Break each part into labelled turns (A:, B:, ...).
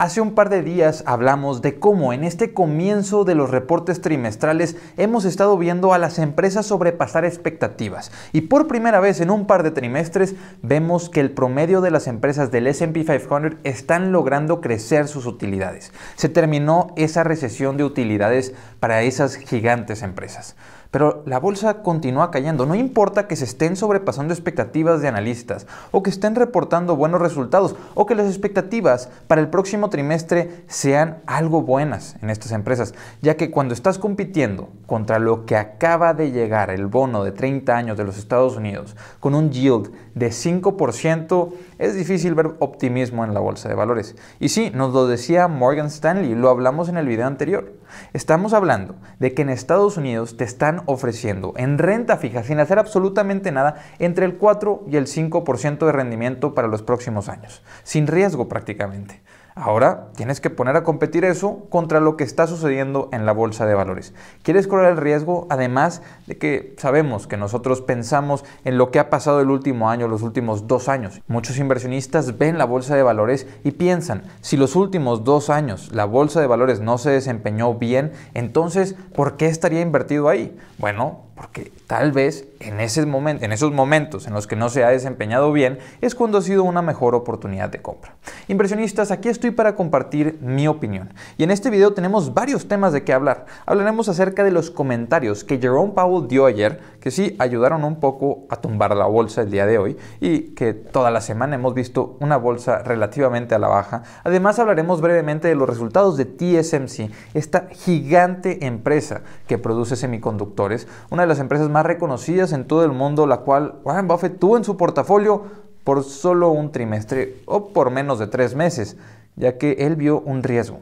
A: Hace un par de días hablamos de cómo en este comienzo de los reportes trimestrales hemos estado viendo a las empresas sobrepasar expectativas y por primera vez en un par de trimestres vemos que el promedio de las empresas del SP 500 están logrando crecer sus utilidades. Se terminó esa recesión de utilidades para esas gigantes empresas. Pero la bolsa continúa cayendo, no importa que se estén sobrepasando expectativas de analistas, o que estén reportando buenos resultados, o que las expectativas para el próximo trimestre sean algo buenas en estas empresas, ya que cuando estás compitiendo contra lo que acaba de llegar el bono de 30 años de los Estados Unidos, con un yield de 5%, es difícil ver optimismo en la bolsa de valores. Y sí, nos lo decía Morgan Stanley, lo hablamos en el video anterior. Estamos hablando de que en Estados Unidos te están ofreciendo en renta fija, sin hacer absolutamente nada, entre el 4 y el 5% de rendimiento para los próximos años, sin riesgo prácticamente. Ahora tienes que poner a competir eso contra lo que está sucediendo en la bolsa de valores. ¿Quieres correr el riesgo? Además de que sabemos que nosotros pensamos en lo que ha pasado el último año, los últimos dos años. Muchos inversionistas ven la bolsa de valores y piensan, si los últimos dos años la bolsa de valores no se desempeñó bien, entonces, ¿por qué estaría invertido ahí? Bueno, porque tal vez en, ese momento, en esos momentos en los que no se ha desempeñado bien es cuando ha sido una mejor oportunidad de compra. Impresionistas, aquí estoy para compartir mi opinión. Y en este video tenemos varios temas de qué hablar. Hablaremos acerca de los comentarios que Jerome Powell dio ayer, que sí ayudaron un poco a tumbar la bolsa el día de hoy y que toda la semana hemos visto una bolsa relativamente a la baja. Además hablaremos brevemente de los resultados de TSMC, esta gigante empresa que produce semiconductores, una las empresas más reconocidas en todo el mundo, la cual Warren Buffett tuvo en su portafolio por solo un trimestre o por menos de tres meses, ya que él vio un riesgo.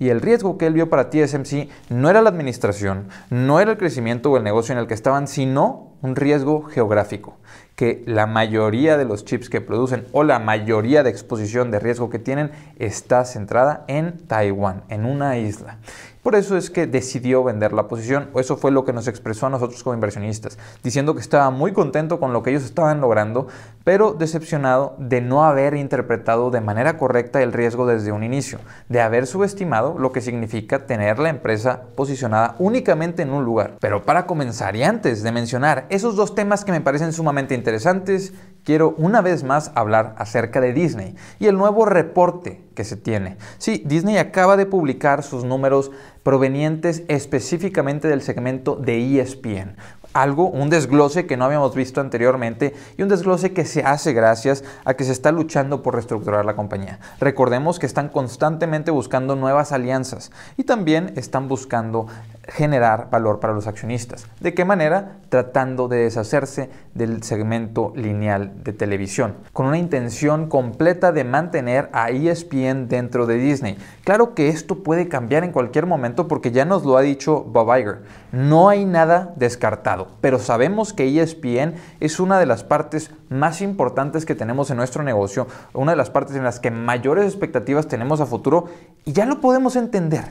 A: Y el riesgo que él vio para TSMC no era la administración, no era el crecimiento o el negocio en el que estaban, sino un riesgo geográfico, que la mayoría de los chips que producen o la mayoría de exposición de riesgo que tienen está centrada en Taiwán, en una isla. Por eso es que decidió vender la posición, o eso fue lo que nos expresó a nosotros como inversionistas, diciendo que estaba muy contento con lo que ellos estaban logrando, pero decepcionado de no haber interpretado de manera correcta el riesgo desde un inicio, de haber subestimado lo que significa tener la empresa posicionada únicamente en un lugar. Pero para comenzar y antes de mencionar esos dos temas que me parecen sumamente interesantes, quiero una vez más hablar acerca de Disney y el nuevo reporte que se tiene. Sí, Disney acaba de publicar sus números provenientes específicamente del segmento de ESPN, algo, un desglose que no habíamos visto anteriormente y un desglose que se hace gracias a que se está luchando por reestructurar la compañía. Recordemos que están constantemente buscando nuevas alianzas y también están buscando generar valor para los accionistas. ¿De qué manera? Tratando de deshacerse del segmento lineal de televisión, con una intención completa de mantener a ESPN dentro de Disney. Claro que esto puede cambiar en cualquier momento porque ya nos lo ha dicho Bob Iger. No hay nada descartado pero sabemos que ESPN es una de las partes más importantes que tenemos en nuestro negocio, una de las partes en las que mayores expectativas tenemos a futuro y ya lo podemos entender,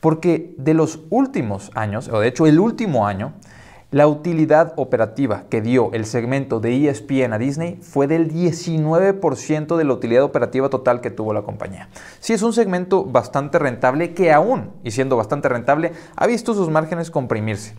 A: porque de los últimos años, o de hecho el último año, la utilidad operativa que dio el segmento de ESPN a Disney fue del 19% de la utilidad operativa total que tuvo la compañía. Sí es un segmento bastante rentable que aún, y siendo bastante rentable, ha visto sus márgenes comprimirse.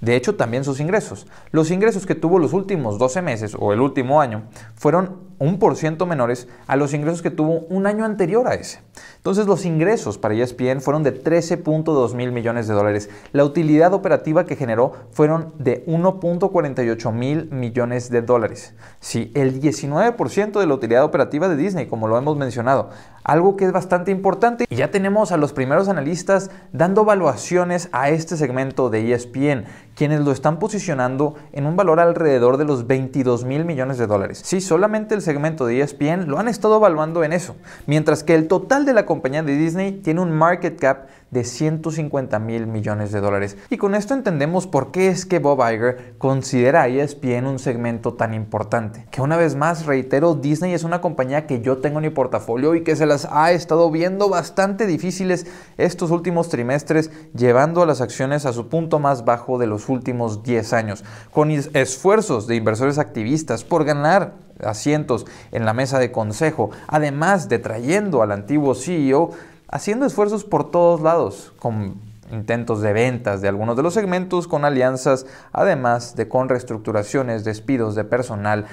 A: De hecho, también sus ingresos. Los ingresos que tuvo los últimos 12 meses o el último año fueron un por ciento menores a los ingresos que tuvo un año anterior a ese. Entonces, los ingresos para ESPN fueron de 13.2 mil millones de dólares. La utilidad operativa que generó fueron de 1.48 mil millones de dólares. Sí, el 19% de la utilidad operativa de Disney, como lo hemos mencionado. Algo que es bastante importante. Y ya tenemos a los primeros analistas dando evaluaciones a este segmento de ESPN. again quienes lo están posicionando en un valor alrededor de los 22 mil millones de dólares. Sí, solamente el segmento de ESPN lo han estado evaluando en eso, mientras que el total de la compañía de Disney tiene un market cap de 150 mil millones de dólares. Y con esto entendemos por qué es que Bob Iger considera a ESPN un segmento tan importante. Que una vez más, reitero, Disney es una compañía que yo tengo en mi portafolio y que se las ha estado viendo bastante difíciles estos últimos trimestres, llevando a las acciones a su punto más bajo de los últimos 10 años, con esfuerzos de inversores activistas por ganar asientos en la mesa de consejo, además de trayendo al antiguo CEO, haciendo esfuerzos por todos lados, con intentos de ventas de algunos de los segmentos, con alianzas, además de con reestructuraciones, despidos de personal,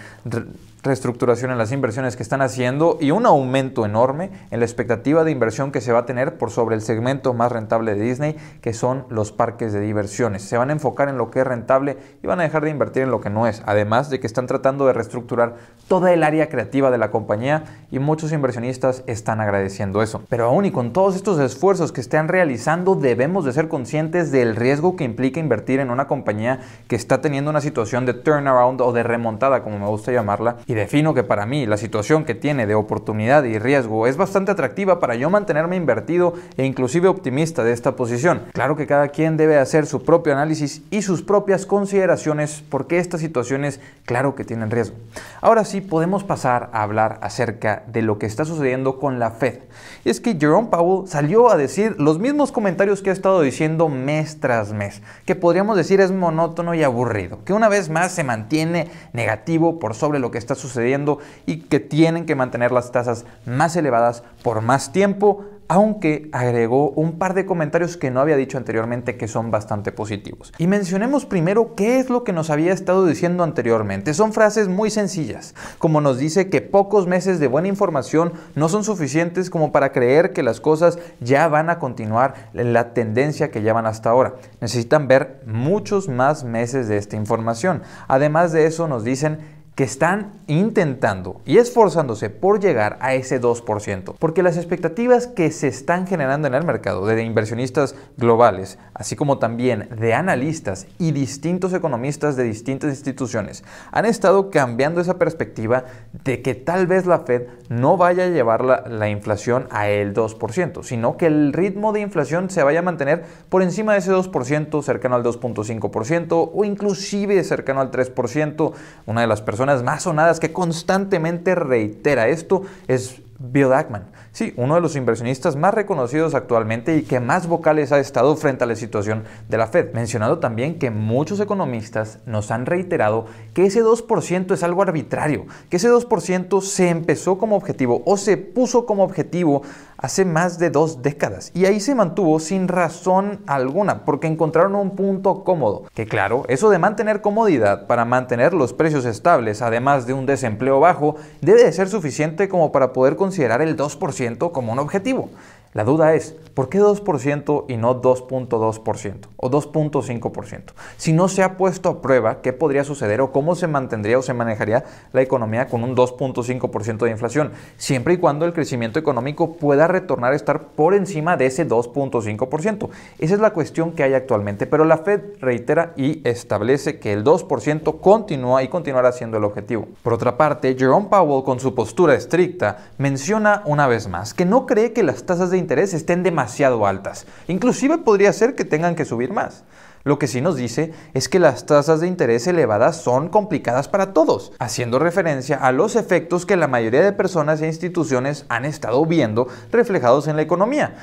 A: reestructuración en las inversiones que están haciendo y un aumento enorme en la expectativa de inversión que se va a tener por sobre el segmento más rentable de Disney, que son los parques de diversiones. Se van a enfocar en lo que es rentable y van a dejar de invertir en lo que no es, además de que están tratando de reestructurar toda el área creativa de la compañía y muchos inversionistas están agradeciendo eso. Pero aún y con todos estos esfuerzos que están realizando, debemos de ser conscientes del riesgo que implica invertir en una compañía que está teniendo una situación de turnaround o de remontada, como me gusta llamarla, y defino que para mí la situación que tiene de oportunidad y riesgo es bastante atractiva para yo mantenerme invertido e inclusive optimista de esta posición. Claro que cada quien debe hacer su propio análisis y sus propias consideraciones porque estas situaciones claro que tienen riesgo. Ahora sí podemos pasar a hablar acerca de lo que está sucediendo con la Fed. es que Jerome Powell salió a decir los mismos comentarios que ha estado diciendo mes tras mes, que podríamos decir es monótono y aburrido, que una vez más se mantiene negativo por sobre lo que está sucediendo y que tienen que mantener las tasas más elevadas por más tiempo, aunque agregó un par de comentarios que no había dicho anteriormente que son bastante positivos. Y mencionemos primero qué es lo que nos había estado diciendo anteriormente. Son frases muy sencillas, como nos dice que pocos meses de buena información no son suficientes como para creer que las cosas ya van a continuar en la tendencia que llevan hasta ahora. Necesitan ver muchos más meses de esta información. Además de eso nos dicen que están intentando y esforzándose por llegar a ese 2%, porque las expectativas que se están generando en el mercado de inversionistas globales, así como también de analistas y distintos economistas de distintas instituciones, han estado cambiando esa perspectiva de que tal vez la Fed no vaya a llevar la, inflación a el 2%, sino que el ritmo de inflación se vaya a mantener por encima de ese 2%, cercano al 2.5% o inclusive cercano al 3%. Una de las personas más sonadas que constantemente reitera esto es Bill Ackman. Sí, uno de los inversionistas más reconocidos actualmente y que más vocales ha estado frente a la situación de la Fed, mencionando también que muchos economistas nos han reiterado que ese 2% es algo arbitrario, que ese 2% se empezó como objetivo o se puso como objetivo hace más de dos décadas y ahí se mantuvo sin razón alguna porque encontraron un punto cómodo. Que claro, eso de mantener comodidad para mantener los precios estables además de un desempleo bajo debe de ser suficiente como para poder considerar el 2% como un objetivo. La duda es, ¿por qué 2% y no 2.2% o 2.5%? Si no se ha puesto a prueba qué podría suceder o cómo se mantendría o se manejaría la economía con un 2.5% de inflación, siempre y cuando el crecimiento económico pueda retornar a estar por encima de ese 2.5%. Esa es la cuestión que hay actualmente, pero la Fed reitera y establece que el 2% continúa y continuará siendo el objetivo. Por otra parte, Jerome Powell con su postura estricta menciona una vez más que no cree que las tasas de interés estén demasiado altas. Inclusive podría ser que tengan que subir más. Lo que sí nos dice es que las tasas de interés elevadas son complicadas para todos, haciendo referencia a los efectos que la mayoría de personas e instituciones han estado viendo reflejados en la economía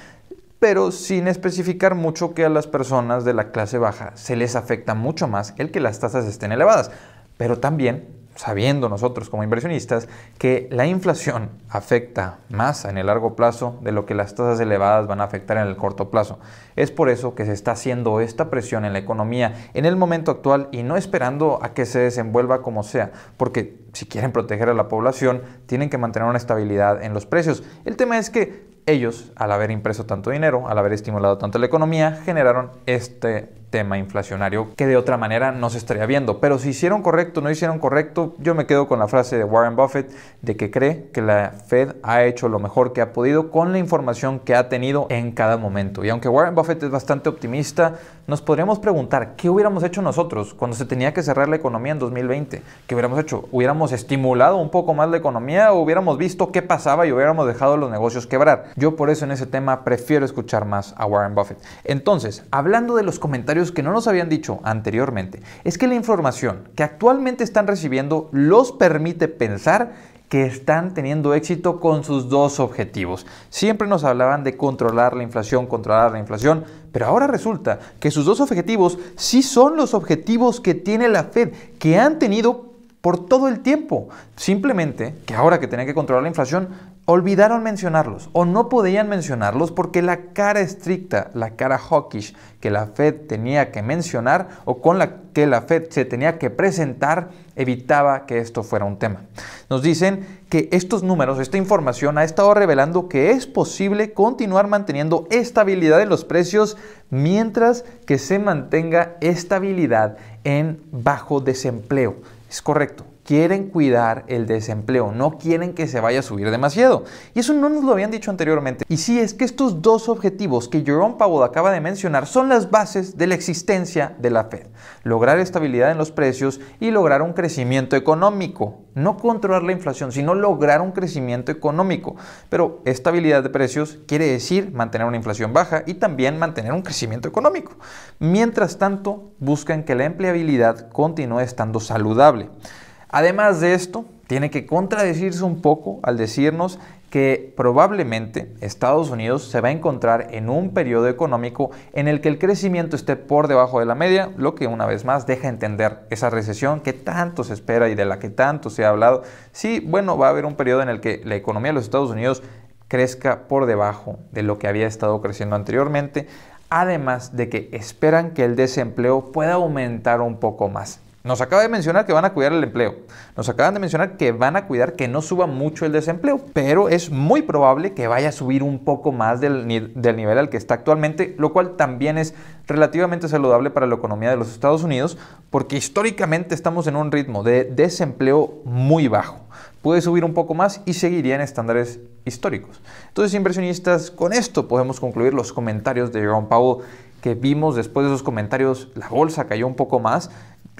A: pero sin especificar mucho que a las personas de la clase baja se les afecta mucho más el que las tasas estén elevadas, pero también sabiendo nosotros como inversionistas que la inflación afecta más en el largo plazo de lo que las tasas elevadas van a afectar en el corto plazo. Es por eso que se está haciendo esta presión en la economía en el momento actual y no esperando a que se desenvuelva como sea, porque si quieren proteger a la población tienen que mantener una estabilidad en los precios. El tema es que ellos, al haber impreso tanto dinero, al haber estimulado tanto la economía, generaron este tema inflacionario que de otra manera no se estaría viendo. Pero si hicieron correcto o no hicieron correcto, yo me quedo con la frase de Warren Buffett de que cree que la Fed ha hecho lo mejor que ha podido con la información que ha tenido en cada momento. Y aunque Warren Buffett es bastante optimista, nos podríamos preguntar qué hubiéramos hecho nosotros cuando se tenía que cerrar la economía en 2020. ¿Qué hubiéramos hecho? ¿Hubiéramos estimulado un poco más la economía o hubiéramos visto qué pasaba y hubiéramos dejado los negocios quebrar? Yo por eso en ese tema prefiero escuchar más a Warren Buffett. Entonces, hablando de los comentarios que no nos habían dicho anteriormente es que la información que actualmente están recibiendo los permite pensar que están teniendo éxito con sus dos objetivos. Siempre nos hablaban de controlar la inflación, controlar la inflación, pero ahora resulta que sus dos objetivos sí son los objetivos que tiene la Fed, que han tenido por todo el tiempo. Simplemente que ahora que tenían que controlar la inflación, olvidaron mencionarlos o no podían mencionarlos porque la cara estricta, la cara hawkish que la Fed tenía que mencionar o con la que la Fed se tenía que presentar evitaba que esto fuera un tema. Nos dicen que estos números, esta información ha estado revelando que es posible continuar manteniendo estabilidad en los precios mientras que se mantenga estabilidad en bajo desempleo. Es correcto quieren cuidar el desempleo, no quieren que se vaya a subir demasiado. Y eso no nos lo habían dicho anteriormente. Y sí, es que estos dos objetivos que Jerome Powell acaba de mencionar son las bases de la existencia de la Fed. Lograr estabilidad en los precios y lograr un crecimiento económico. No controlar la inflación, sino lograr un crecimiento económico. Pero estabilidad de precios quiere decir mantener una inflación baja y también mantener un crecimiento económico. Mientras tanto, buscan que la empleabilidad continúe estando saludable. Además de esto, tiene que contradecirse un poco al decirnos que probablemente Estados Unidos se va a encontrar en un periodo económico en el que el crecimiento esté por debajo de la media, lo que una vez más deja entender esa recesión que tanto se espera y de la que tanto se ha hablado. Sí, bueno, va a haber un periodo en el que la economía de los Estados Unidos crezca por debajo de lo que había estado creciendo anteriormente, además de que esperan que el desempleo pueda aumentar un poco más. Nos acaba de mencionar que van a cuidar el empleo. Nos acaban de mencionar que van a cuidar que no suba mucho el desempleo, pero es muy probable que vaya a subir un poco más del, nivel al que está actualmente, lo cual también es relativamente saludable para la economía de los Estados Unidos, porque históricamente estamos en un ritmo de desempleo muy bajo. Puede subir un poco más y seguiría en estándares históricos. Entonces, inversionistas, con esto podemos concluir los comentarios de Jerome Powell que vimos después de esos comentarios, la bolsa cayó un poco más,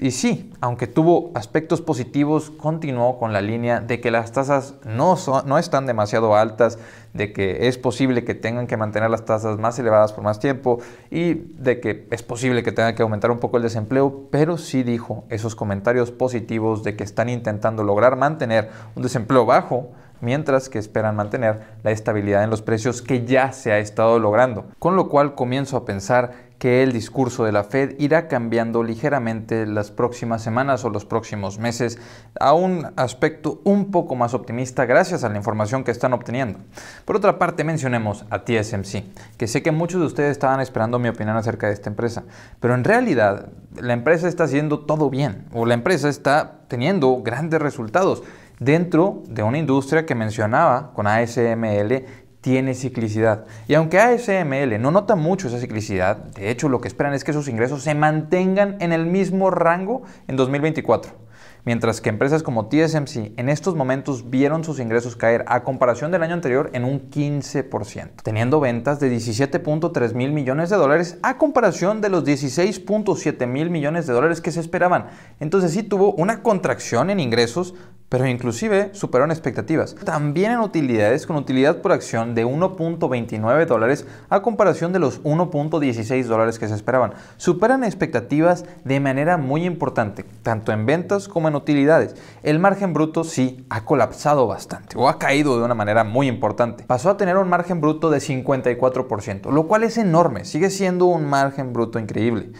A: y sí, aunque tuvo aspectos positivos, continuó con la línea de que las tasas no, no están demasiado altas, de que es posible que tengan que mantener las tasas más elevadas por más tiempo y de que es posible que tenga que aumentar un poco el desempleo, pero sí dijo esos comentarios positivos de que están intentando lograr mantener un desempleo bajo mientras que esperan mantener la estabilidad en los precios que ya se ha estado logrando. Con lo cual comienzo a pensar que el discurso de la Fed irá cambiando ligeramente las próximas semanas o los próximos meses a un aspecto un poco más optimista gracias a la información que están obteniendo. Por otra parte, mencionemos a TSMC, que sé que muchos de ustedes estaban esperando mi opinión acerca de esta empresa, pero en realidad la empresa está haciendo todo bien o la empresa está teniendo grandes resultados dentro de una industria que mencionaba con ASML tiene ciclicidad. Y aunque ASML no nota mucho esa ciclicidad, de hecho lo que esperan es que sus ingresos se mantengan en el mismo rango en 2024. Mientras que empresas como TSMC en estos momentos vieron sus ingresos caer a comparación del año anterior en un 15%, teniendo ventas de 17.3 mil millones de dólares a comparación de los 16.7 mil millones de dólares que se esperaban. Entonces sí tuvo una contracción en ingresos, pero inclusive superaron expectativas. También en utilidades, con utilidad por acción de 1.29 dólares a comparación de los 1.16 dólares que se esperaban. Superan expectativas de manera muy importante, tanto en ventas como en utilidades. El margen bruto sí ha colapsado bastante o ha caído de una manera muy importante. Pasó a tener un margen bruto de 54%, lo cual es enorme, sigue siendo un margen bruto increíble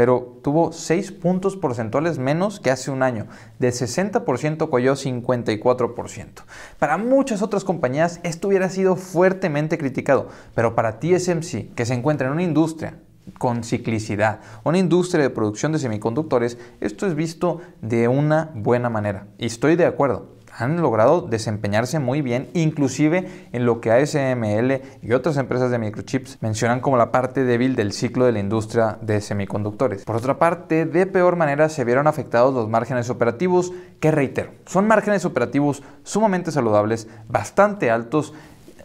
A: pero tuvo 6 puntos porcentuales menos que hace un año. De 60% cayó 54%. Para muchas otras compañías esto hubiera sido fuertemente criticado, pero para TSMC, que se encuentra en una industria con ciclicidad, una industria de producción de semiconductores, esto es visto de una buena manera. Y estoy de acuerdo, han logrado desempeñarse muy bien, inclusive en lo que ASML y otras empresas de microchips mencionan como la parte débil del ciclo de la industria de semiconductores. Por otra parte, de peor manera se vieron afectados los márgenes operativos, que reitero, son márgenes operativos sumamente saludables, bastante altos,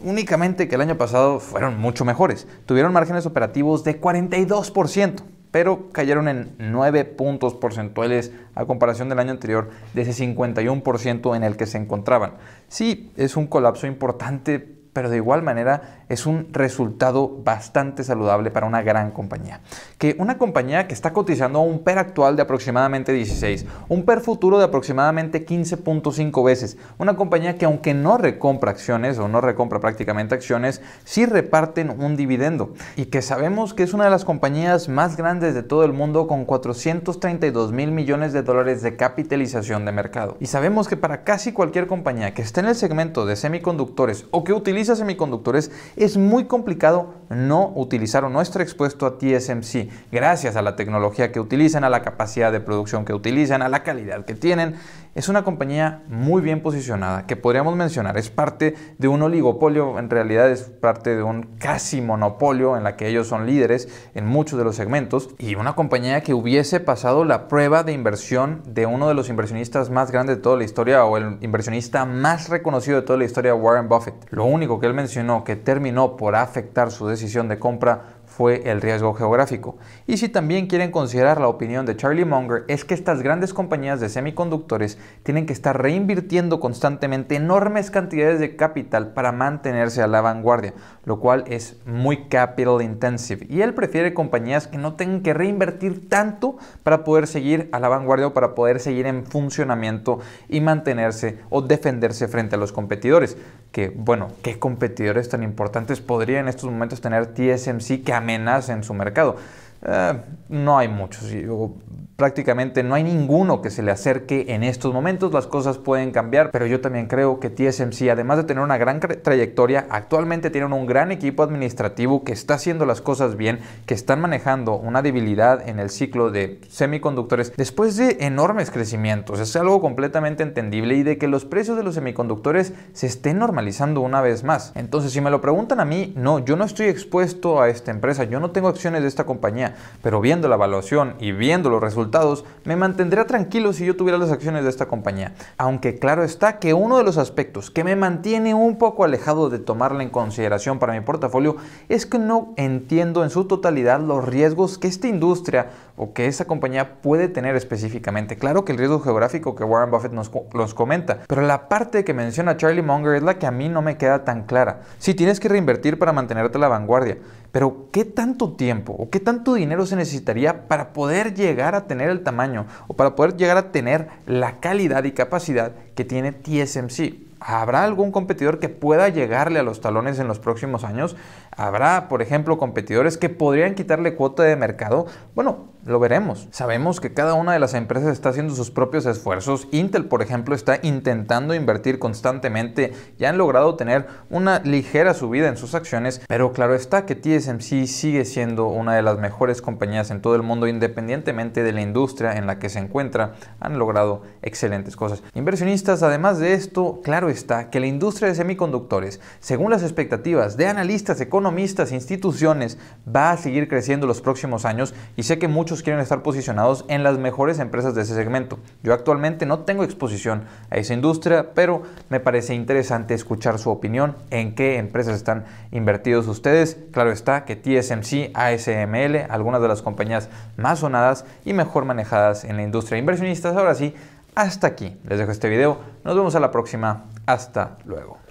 A: únicamente que el año pasado fueron mucho mejores. Tuvieron márgenes operativos de 42% pero cayeron en 9 puntos porcentuales a comparación del año anterior, de ese 51% en el que se encontraban. Sí, es un colapso importante, pero de igual manera es un resultado bastante saludable para una gran compañía. Que una compañía que está cotizando un PER actual de aproximadamente 16, un PER futuro de aproximadamente 15.5 veces, una compañía que aunque no recompra acciones o no recompra prácticamente acciones, sí reparten un dividendo y que sabemos que es una de las compañías más grandes de todo el mundo con 432 mil millones de dólares de capitalización de mercado. Y sabemos que para casi cualquier compañía que esté en el segmento de semiconductores o que utilice semiconductores, es muy complicado no utilizar o no estar expuesto a TSMC, gracias a la tecnología que utilizan, a la capacidad de producción que utilizan, a la calidad que tienen es una compañía muy bien posicionada que podríamos mencionar es parte de un oligopolio, en realidad es parte de un casi monopolio en la que ellos son líderes en muchos de los segmentos y una compañía que hubiese pasado la prueba de inversión de uno de los inversionistas más grandes de toda la historia o el inversionista más reconocido de toda la historia, Warren Buffett. Lo único que él mencionó que terminó por afectar su decisión de compra fue el riesgo geográfico. Y si también quieren considerar la opinión de Charlie Munger, es que estas grandes compañías de semiconductores tienen que estar reinvirtiendo constantemente enormes cantidades de capital para mantenerse a la vanguardia, lo cual es muy capital intensive. Y él prefiere compañías que no tengan que reinvertir tanto para poder seguir a la vanguardia o para poder seguir en funcionamiento y mantenerse o defenderse frente a los competidores. Que bueno, ¿qué competidores tan importantes podría en estos momentos tener TSMC que en su mercado. Eh, no hay muchos prácticamente no hay ninguno que se le acerque en estos momentos. Las cosas pueden cambiar, pero yo también creo que TSMC, además de tener una gran trayectoria, actualmente tienen un gran equipo administrativo que está haciendo las cosas bien, que están manejando una debilidad en el ciclo de semiconductores después de enormes crecimientos. Es algo completamente entendible y de que los precios de los semiconductores se estén normalizando una vez más. Entonces, si me lo preguntan a mí, no, yo no estoy expuesto a esta empresa, yo no tengo acciones de esta compañía, pero viendo la evaluación y viendo los resultados, me mantendría tranquilo si yo tuviera las acciones de esta compañía. Aunque claro está que uno de los aspectos que me mantiene un poco alejado de tomarla en consideración para mi portafolio es que no entiendo en su totalidad los riesgos que esta industria o que esa compañía puede tener específicamente. Claro que el riesgo geográfico que Warren Buffett nos los comenta, pero la parte que menciona Charlie Munger es la que a mí no me queda tan clara. Si sí, tienes que reinvertir para mantenerte a la vanguardia, pero ¿qué tanto tiempo o qué tanto dinero se necesitaría para poder llegar a tener el tamaño o para poder llegar a tener la calidad y capacidad que tiene TSMC? ¿Habrá algún competidor que pueda llegarle a los talones en los próximos años? ¿Habrá, por ejemplo, competidores que podrían quitarle cuota de mercado? Bueno, lo veremos. Sabemos que cada una de las empresas está haciendo sus propios esfuerzos. Intel, por ejemplo, está intentando invertir constantemente. Ya han logrado tener una ligera subida en sus acciones, pero claro está que TSMC sigue siendo una de las mejores compañías en todo el mundo, independientemente de la industria en la que se encuentra. Han logrado excelentes cosas. Inversionistas, además de esto, claro está que la industria de semiconductores, según las expectativas de analistas, economistas, instituciones, va a seguir creciendo los próximos años y sé que muchos quieren estar posicionados en las mejores empresas de ese segmento. Yo actualmente no tengo exposición a esa industria, pero me parece interesante escuchar su opinión en qué empresas están invertidos ustedes. Claro está que TSMC, ASML, algunas de las compañías más sonadas y mejor manejadas en la industria de inversionistas. Ahora sí, hasta aquí. Les dejo este video. Nos vemos a la próxima. Hasta luego.